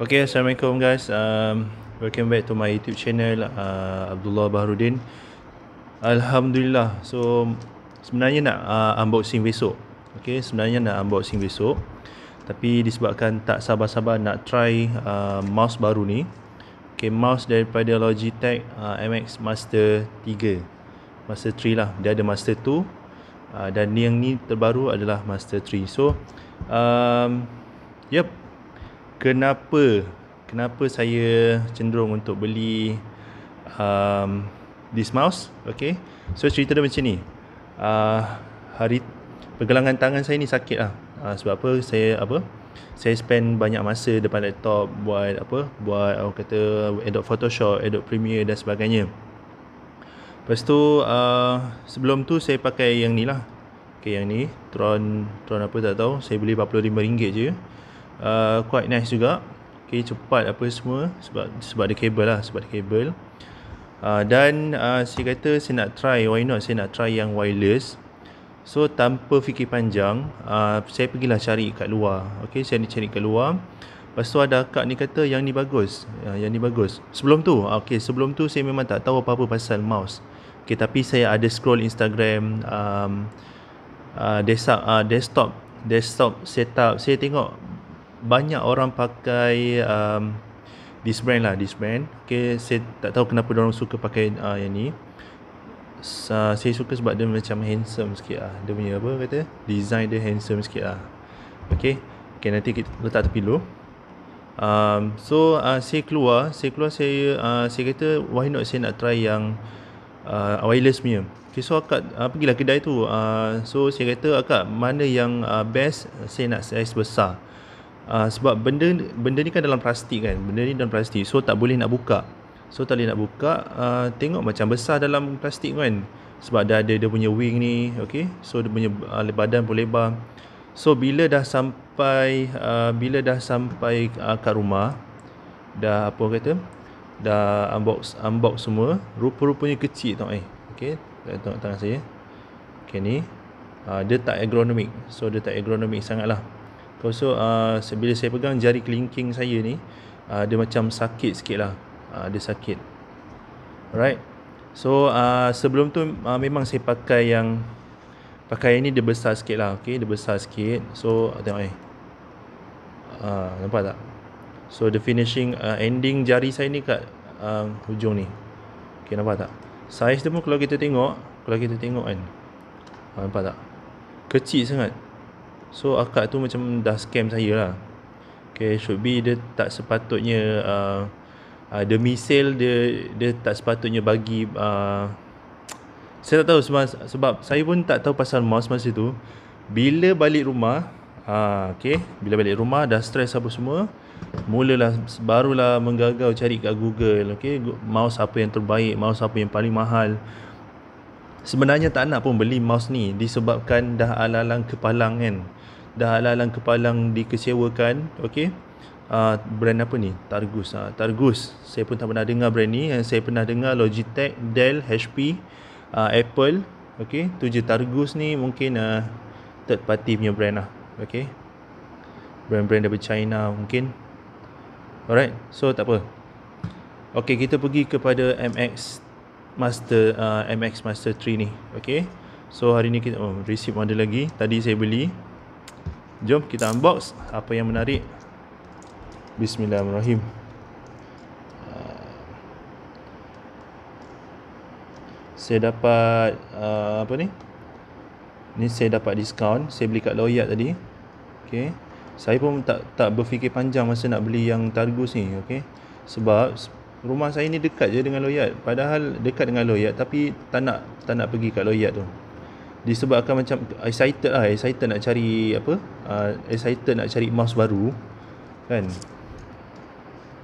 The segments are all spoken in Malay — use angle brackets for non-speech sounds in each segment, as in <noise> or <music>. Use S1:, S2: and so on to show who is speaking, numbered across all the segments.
S1: Okay, Assalamualaikum guys um, Welcome back to my YouTube channel uh, Abdullah Baharudin Alhamdulillah So, sebenarnya nak uh, unboxing besok Okay, sebenarnya nak unboxing besok Tapi disebabkan tak sabar-sabar nak try uh, mouse baru ni Okay, mouse daripada Logitech uh, MX Master 3 Master 3 lah, dia ada Master 2 uh, Dan yang ni terbaru adalah Master 3 So, um, yep, kenapa kenapa saya cenderung untuk beli um, this mouse ok so cerita dia macam ni uh, hari pergelangan tangan saya ni sakit lah uh, sebab apa saya apa saya spend banyak masa depan laptop buat apa buat orang kata Adobe Photoshop Adobe Premiere dan sebagainya lepas tu uh, sebelum tu saya pakai yang ni lah ok yang ni Tron Tron apa tak tahu saya beli RM45 je Uh, quite nice juga okay, cepat apa semua sebab sebab ada kabel lah sebab ada kabel uh, dan uh, saya kata saya nak try why not saya nak try yang wireless so tanpa fikir panjang uh, saya pergilah cari kat luar okay, saya nak cari kat luar Lepas tu ada akak ni kata yang ni bagus uh, Yang ni bagus Sebelum tu uh, okay, Sebelum tu saya memang tak tahu apa-apa pasal mouse okay, Tapi saya ada scroll Instagram um, uh, desktop, uh, desktop Desktop setup Saya tengok banyak orang pakai um, this brand lah this brand okay saya tak tahu kenapa orang suka pakai uh, yang ni Sa, saya suka sebab dia macam handsome sikit lah dia punya apa kata design dia handsome sikit lah okay, okay nanti kita letak tepi dulu um, so uh, saya keluar saya keluar saya uh, saya kata why not saya nak try yang uh, wireless punya okay, so akak uh, pergilah kedai tu uh, so saya kata akak mana yang uh, best saya nak size besar uh, sebab benda benda ni kan dalam plastik kan benda ni dalam plastik so tak boleh nak buka so tak boleh nak buka uh, tengok macam besar dalam plastik kan sebab dah ada dia punya wing ni okey so dia punya uh, badan pun lebar so bila dah sampai uh, bila dah sampai uh, kat rumah dah apa kata dah unbox unbox semua rupa-rupanya kecil eh. tengok eh okey tengok tangan saya okey ni uh, dia tak ergonomik so dia tak ergonomik sangatlah Lepas tu uh, bila saya pegang jari kelingking saya ni uh, Dia macam sakit sikit lah uh, Dia sakit Alright So uh, sebelum tu uh, memang saya pakai yang Pakaian ni dia besar sikit lah okay? Dia besar sikit So tengok eh uh, Nampak tak So the finishing uh, ending jari saya ni kat uh, hujung ni Okay nampak tak Size dia pun kalau kita tengok Kalau kita tengok kan uh, Nampak tak Kecil sangat So akak tu macam dah scam saya lah Okay should be dia tak sepatutnya uh, uh, The misil dia dia tak sepatutnya bagi uh, Saya tak tahu sebab, sebab saya pun tak tahu pasal mouse masa tu Bila balik rumah uh, Okay bila balik rumah dah stress apa semua Mulalah barulah menggagau cari kat Google Okay mouse apa yang terbaik Mouse apa yang paling mahal Sebenarnya tak nak pun beli mouse ni disebabkan dah alalang kepalang kan dah halalang alang kepalang dikecewakan okey uh, brand apa ni Targus uh, Targus saya pun tak pernah dengar brand ni yang eh, saya pernah dengar Logitech Dell HP uh, ah, Apple okey tu je Targus ni mungkin uh, third party punya brand lah okey brand-brand dari China mungkin alright so tak apa okey kita pergi kepada MX Master uh, MX Master 3 ni okey So hari ni kita oh, receive order lagi Tadi saya beli Jom kita unbox apa yang menarik. Bismillahirrahmanirrahim. Ah. Saya dapat uh, apa ni? Ni saya dapat diskaun, saya beli kat Loyat tadi. Okey. Saya pun tak tak berfikir panjang masa nak beli yang Targus ni, okey. Sebab rumah saya ni dekat je dengan Loyat. Padahal dekat dengan Loyat tapi tak nak tak nak pergi kat Loyat tu disebabkan macam excited lah excited nak cari apa uh, excited nak cari mouse baru kan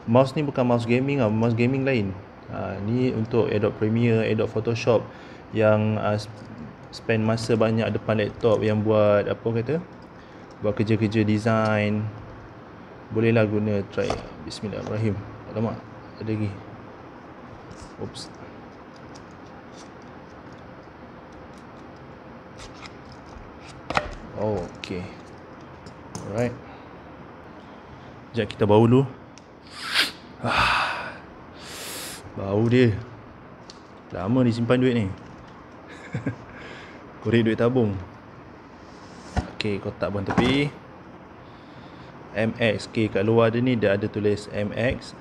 S1: mouse ni bukan mouse gaming lah mouse gaming lain uh, ni untuk Adobe Premiere Adobe Photoshop yang uh, spend masa banyak depan laptop yang buat apa kata buat kerja-kerja design bolehlah guna try bismillahirrahmanirrahim alamak ada lagi oops Oh, okay. Alright. Sekejap kita bau dulu. Ah, <sighs> bau dia. Lama disimpan duit ni. <laughs> Korek duit tabung. Okay, kotak buang tepi. MX. Okay, kat luar dia ni dia ada tulis MX.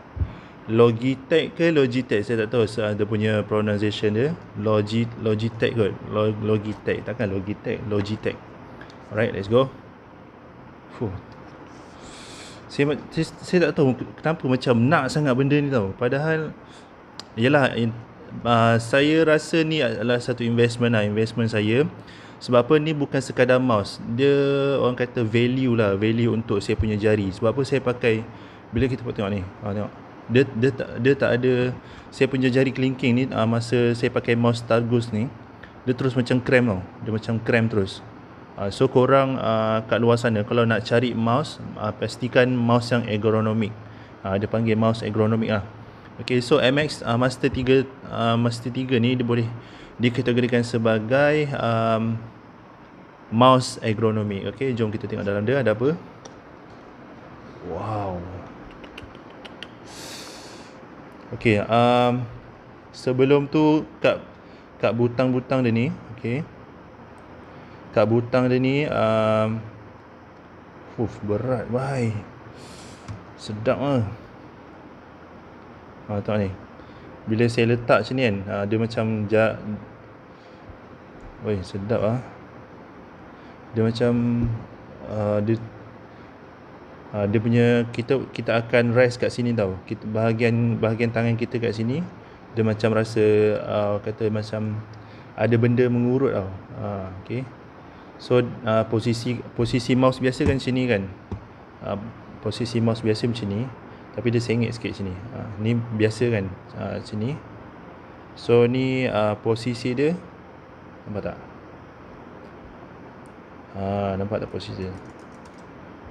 S1: Logitech ke Logitech? Saya tak tahu ada punya pronunciation dia. Logi, Logitech kot. Logitech. Takkan Logitech? Logitech. Alright, let's go. Fuh. Saya, saya, saya tak tahu kenapa macam nak sangat benda ni tau. Padahal yalah in, uh, saya rasa ni adalah satu investment lah, investment saya. Sebab apa ni bukan sekadar mouse. Dia orang kata value lah, value untuk saya punya jari. Sebab apa saya pakai bila kita tengok ni. Ha tengok. Dia dia tak dia tak ada saya punya jari kelingking ni uh, masa saya pakai mouse Targus ni. Dia terus macam krem tau. Dia macam krem terus uh, so korang uh, kat luar sana kalau nak cari mouse uh, pastikan mouse yang ergonomik uh, dia panggil mouse ergonomik lah Okay, so MX uh, Master 3 uh, Master 3 ni dia boleh dikategorikan sebagai um, mouse ergonomik. Okay, jom kita tengok dalam dia ada apa. Wow. Okay, um, sebelum tu kat kat butang-butang dia ni, okay tak butang dia ni um, Fuf berat Wai Sedap lah ha, Tengok ni Bila saya letak macam ni kan ha, Dia macam jat Wai sedap lah Dia macam uh, Dia dia punya kita kita akan rest kat sini tau. Kita, bahagian bahagian tangan kita kat sini dia macam rasa uh, kata macam ada benda mengurut tau. Ha, okay. So uh, posisi posisi mouse biasa kan sini kan uh, Posisi mouse biasa macam ni Tapi dia sengit sikit sini uh, Ni biasa kan uh, sini So ni uh, posisi dia Nampak tak uh, Nampak tak posisi dia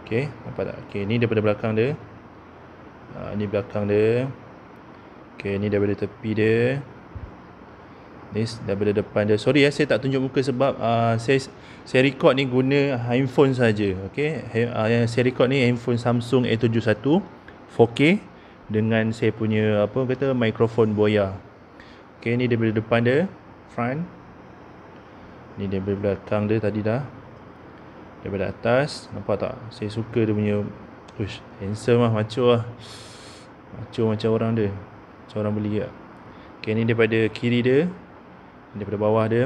S1: Okay nampak tak Okay ni daripada belakang dia uh, Ni belakang dia Okay ni daripada tepi dia ni daripada depan dia sorry ya saya tak tunjuk muka sebab uh, saya saya record ni guna handphone saja okey uh, yang saya record ni handphone Samsung A71 4K dengan saya punya apa kata mikrofon boya okey ni daripada depan dia front ni daripada belakang dia tadi dah daripada atas nampak tak saya suka dia punya ush handsome lah macho lah macho macam orang dia macam orang beli ya Okay, ni daripada kiri dia daripada bawah dia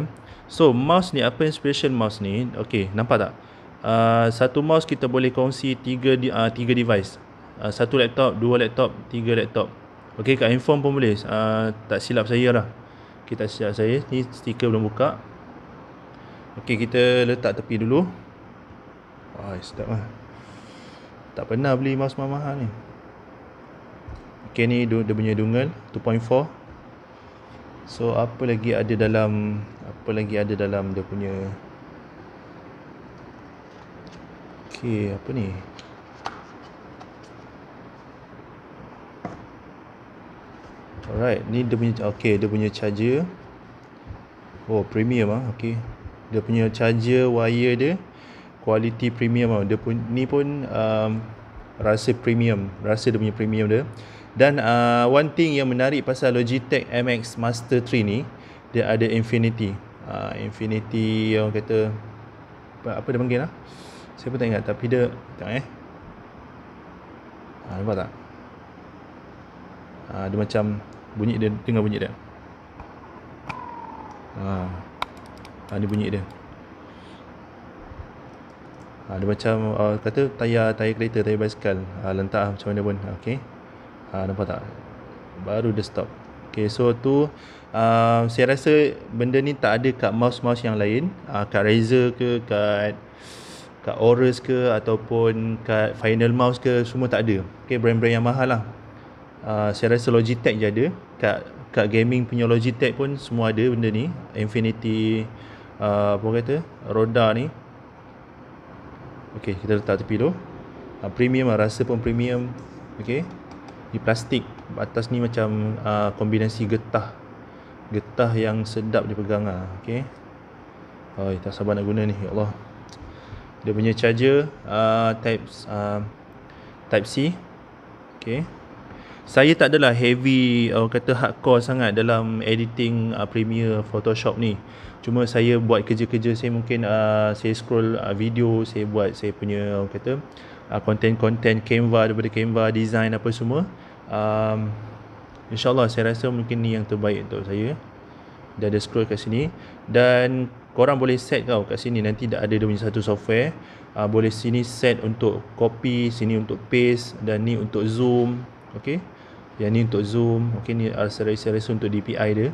S1: so mouse ni apa inspiration mouse ni ok nampak tak uh, satu mouse kita boleh kongsi tiga, uh, tiga device uh, satu laptop dua laptop tiga laptop ok kat handphone pun boleh uh, tak silap saya lah kita okay, siap saya ni stiker belum buka ok kita letak tepi dulu wah sedap lah tak pernah beli mouse mahal-mahal ni ok ni dia punya dongle 2.4 So apa lagi ada dalam apa lagi ada dalam dia punya okay apa ni? Alright, ni dia punya okay dia punya charger. Oh, premium ah. okay Dia punya charger wire dia quality premium ah. Dia pun ni pun um, rasa premium, rasa dia punya premium dia. Dan uh, one thing yang menarik pasal Logitech MX Master 3 ni Dia ada Infinity uh, Infinity yang orang kata apa, apa dia panggil lah Saya pun tak ingat tapi dia Tengok eh ha, Nampak tak ha, Dia macam bunyi dia Dengar bunyi dia Ha. Ha, dia bunyi dia ha, Dia macam uh, Kata tayar Tayar kereta Tayar basikal uh, Lentak macam mana pun Okay ha, Nampak tak Baru dia stop Okay so tu uh, Saya rasa benda ni tak ada kat mouse-mouse yang lain uh, Kat Razer ke Kat Kat Aorus ke Ataupun kat Final Mouse ke Semua tak ada Okay brand-brand yang mahal lah uh, Saya rasa Logitech je ada Kat kat gaming punya Logitech pun Semua ada benda ni Infinity uh, Apa kata Roda ni Okay kita letak tepi tu uh, Premium lah rasa pun premium Okay ni plastik atas ni macam uh, kombinasi getah getah yang sedap dipegang ah okey oi oh, tak sabar nak guna ni ya Allah dia punya charger uh, type uh, type C okay? saya tak adalah heavy orang kata hardcore sangat dalam editing uh, Premiere Photoshop ni. Cuma saya buat kerja-kerja saya mungkin uh, saya scroll uh, video, saya buat saya punya orang kata uh, ah, content-content Canva daripada Canva design apa semua um, InsyaAllah saya rasa mungkin ni yang terbaik untuk saya Dia ada scroll kat sini Dan korang boleh set tau kat sini Nanti dah ada dia punya satu software uh, Boleh sini set untuk copy Sini untuk paste Dan ni untuk zoom Okay Yang ni untuk zoom Okay ni ah, saya rasa, rasa untuk DPI dia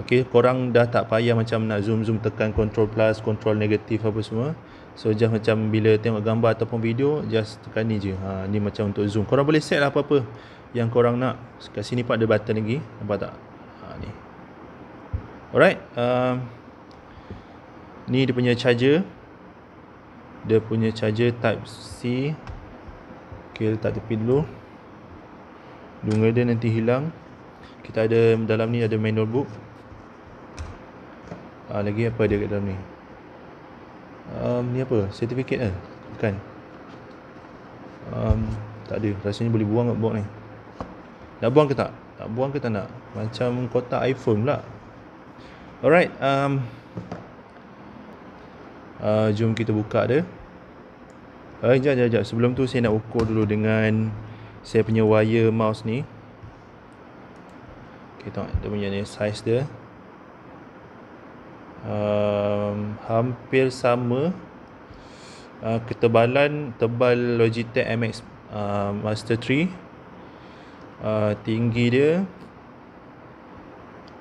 S1: Okay korang dah tak payah macam nak zoom-zoom Tekan control plus, control negatif apa semua So just macam bila tengok gambar ataupun video Just tekan ni je ha, Ni macam untuk zoom Korang boleh set lah apa-apa Yang korang nak Kat sini pun ada button lagi Nampak tak? Ha, ni Alright um, Ni dia punya charger Dia punya charger type C Okay letak tepi dulu Dunga dia nanti hilang Kita ada dalam ni ada manual book. ha, ah, Lagi apa ada kat dalam ni um, ni apa sertifikat kan eh? bukan um, tak ada rasanya boleh buang kat box ni nak buang ke tak nak buang ke tak nak macam kotak iphone pula alright um, uh, jom kita buka dia Eh, uh, jap, jap, Sebelum tu saya nak ukur dulu dengan saya punya wire mouse ni. Okay, tengok. Dia punya ni size dia. Uh, hampir sama uh, ketebalan tebal Logitech MX uh, Master 3 uh, tinggi dia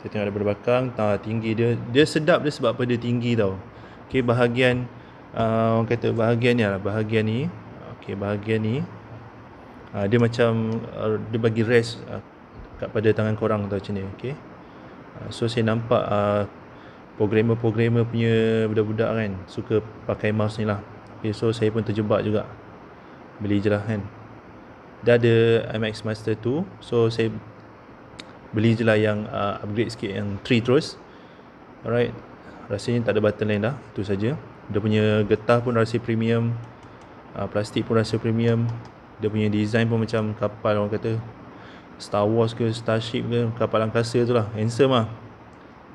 S1: kita tengok daripada belakang uh, tinggi dia dia sedap dia sebab apa dia tinggi tau Ok bahagian uh, orang kata bahagian ni lah bahagian ni Ok bahagian ni uh, dia macam uh, dia bagi rest uh, kat pada tangan korang tau macam ni okey uh, so saya nampak uh, programmer-programmer punya budak-budak kan suka pakai mouse ni lah okay, so saya pun terjebak juga beli je lah kan dah ada MX Master 2 so saya beli je lah yang uh, upgrade sikit yang 3 terus alright rasanya tak ada button lain dah tu saja. dia punya getah pun rasa premium uh, plastik pun rasa premium dia punya design pun macam kapal orang kata Star Wars ke Starship ke kapal angkasa tu lah handsome lah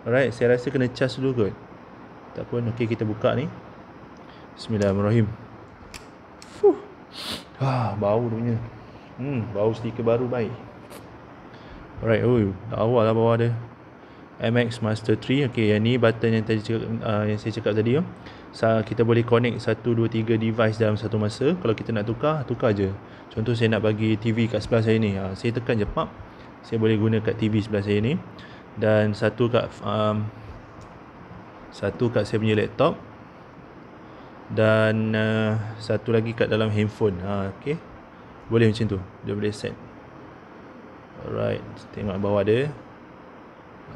S1: Alright, saya rasa kena charge dulu kot. Tak pun, okey kita buka ni. Bismillahirrahmanirrahim. Fuh. Ha, ah, bau dunia. Hmm, bau stiker baru baik. Alright, oi, awal lah bawah dia. MX Master 3. Okey, yang ni button yang tadi cakap, uh, yang saya cakap tadi ya. kita boleh connect 1 2 3 device dalam satu masa. Kalau kita nak tukar, tukar aje. Contoh saya nak bagi TV kat sebelah saya ni. Ha, saya tekan je pop. Saya boleh guna kat TV sebelah saya ni dan satu kat um, satu kat saya punya laptop dan uh, satu lagi kat dalam handphone ha, ah, okay. boleh macam tu dia boleh set alright tengok bawah dia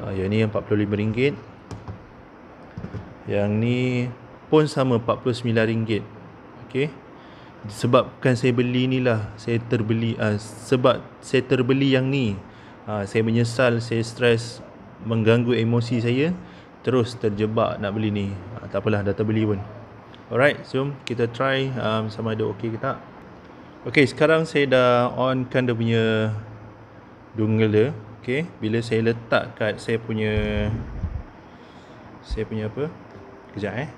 S1: ha, yang ni RM45 yang ni pun sama RM49 ok sebabkan saya beli ni lah saya terbeli uh, sebab saya terbeli yang ni uh, saya menyesal saya stres mengganggu emosi saya terus terjebak nak beli ni uh, tak apalah dah terbeli pun alright so kita try um, sama ada okey ke tak okey sekarang saya dah on kan dia punya dongle dia okey bila saya letak kat saya punya saya punya apa kejap eh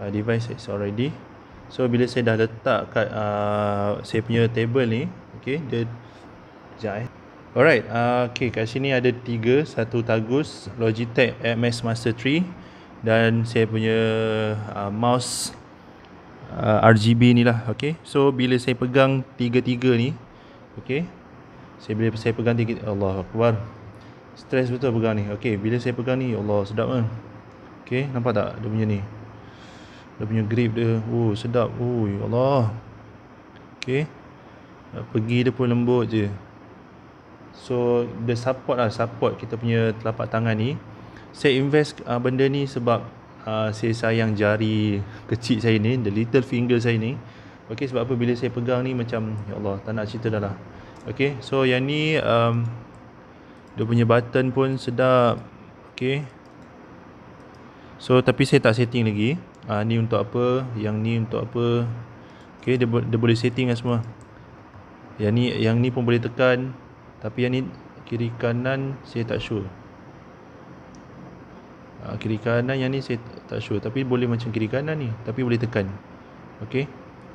S1: uh, device is already so bila saya dah letak kat uh, saya punya table ni okey dia kejap eh Alright, uh, okay kat sini ada tiga, satu tagus Logitech MX Master 3 dan saya punya uh, mouse uh, RGB ni lah, okay. So bila saya pegang tiga-tiga ni, okay, saya bila saya pegang tiga, Allah Akbar, stress betul pegang ni. Okay, bila saya pegang ni, Allah sedap kan? Okay, nampak tak dia punya ni? Dia punya grip dia, oh sedap, oh Allah. Okay, pergi dia pun lembut je. So the support lah Support kita punya telapak tangan ni Saya invest uh, benda ni sebab uh, Saya sayang jari kecil saya ni The little finger saya ni Okay sebab apa bila saya pegang ni macam Ya Allah tak nak cerita dah lah Okay so yang ni um, Dia punya button pun sedap Okay So tapi saya tak setting lagi uh, Ni untuk apa Yang ni untuk apa Okay dia, dia boleh setting lah semua Yang ni, yang ni pun boleh tekan tapi yang ni kiri kanan saya tak sure. Ha, kiri kanan yang ni saya tak sure tapi boleh macam kiri kanan ni tapi boleh tekan. Okey.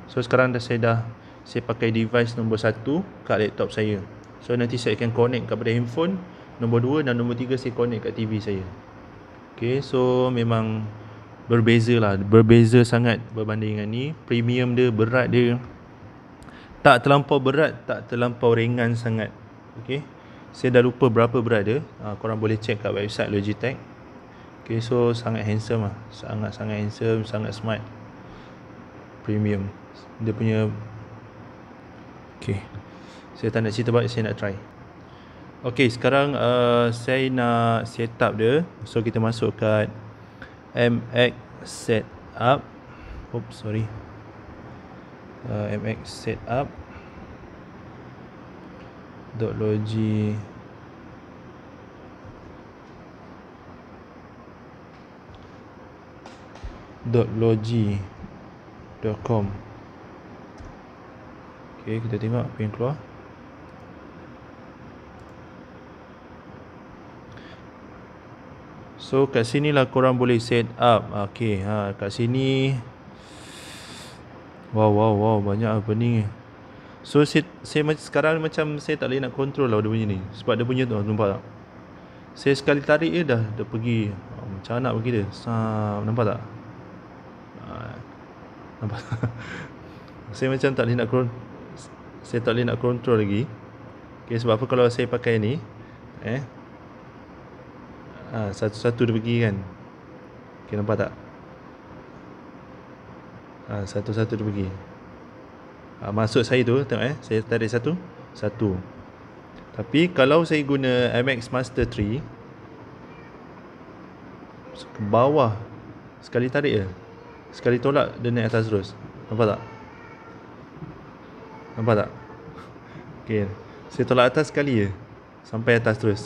S1: So sekarang dah saya dah saya pakai device nombor 1 kat laptop saya. So nanti saya akan connect kepada handphone nombor 2 dan nombor 3 saya connect kat TV saya. Okey, so memang berbeza lah berbeza sangat berbanding dengan ni premium dia berat dia tak terlampau berat tak terlampau ringan sangat okay. saya dah lupa berapa berat dia uh, korang boleh check kat website Logitech okay, so sangat handsome lah sangat-sangat handsome, sangat smart premium dia punya okay. saya tak nak cerita banyak, saya nak try Okay, sekarang uh, saya nak set up dia so kita masuk kat MX Setup. oops sorry uh, ah, MX Setup. Teknologi .logi.com ok kita tengok apa yang keluar so kat sini lah korang boleh set up ok ha, kat sini wow wow wow banyak apa ni So saya, saya sekarang macam saya tak boleh nak kontrol lah dia punya ni Sebab dia punya tu nampak tak Saya sekali tarik dia dah dah pergi oh, Macam nak pergi dia Sam, Nampak tak ah, Nampak tak <laughs> Saya macam tak boleh nak control Saya tak boleh nak kontrol lagi okay, Sebab apa kalau saya pakai ni Eh ha, Satu-satu dia pergi kan Okay nampak tak ha, Satu-satu dia pergi uh, Maksud saya tu Tengok eh Saya tarik satu Satu Tapi kalau saya guna MX Master 3 Ke bawah Sekali tarik je Sekali tolak Dia naik atas terus Nampak tak? Nampak tak? Okay Saya tolak atas sekali je Sampai atas terus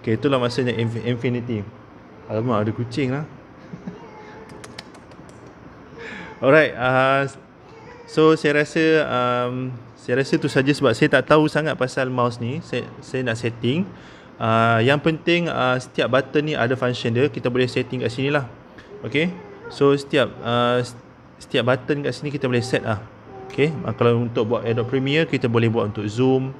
S1: Okay itulah maksudnya Infinity Alamak ada kucing lah <laughs> Alright uh, So saya rasa um, Saya rasa tu saja sebab saya tak tahu sangat pasal mouse ni Saya, saya nak setting uh, Yang penting uh, setiap button ni ada function dia Kita boleh setting kat sini lah Okay So setiap uh, Setiap button kat sini kita boleh set lah Okay uh, Kalau untuk buat Adobe Premiere Kita boleh buat untuk zoom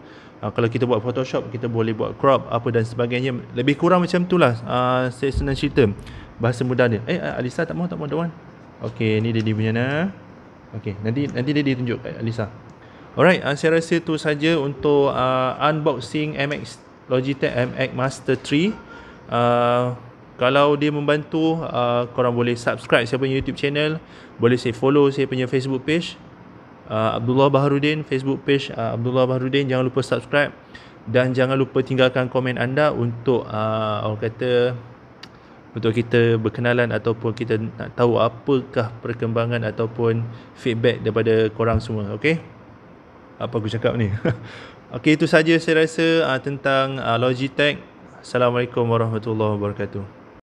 S1: uh, Kalau kita buat Photoshop Kita boleh buat crop Apa dan sebagainya Lebih kurang macam tu lah uh, Saya senang cerita Bahasa mudah dia Eh Alisa tak mau tak mau Don't want Okay ni dia, dia punya nah. Okey, nanti nanti dia ditunjuk kat eh, Lisa. Alright, uh, saya rasa tu saja untuk uh, unboxing MX Logitech MX Master 3. Uh, ah, kalau dia membantu, uh, korang boleh subscribe saya punya YouTube channel, boleh saya follow saya punya Facebook page. Uh, Abdullah Baharudin Facebook page uh, Abdullah Baharudin jangan lupa subscribe dan jangan lupa tinggalkan komen anda untuk uh, orang kata untuk kita berkenalan ataupun kita nak tahu apakah perkembangan ataupun feedback daripada korang semua okey apa aku cakap ni <laughs> okey itu saja saya rasa uh, tentang uh, Logitech assalamualaikum warahmatullahi wabarakatuh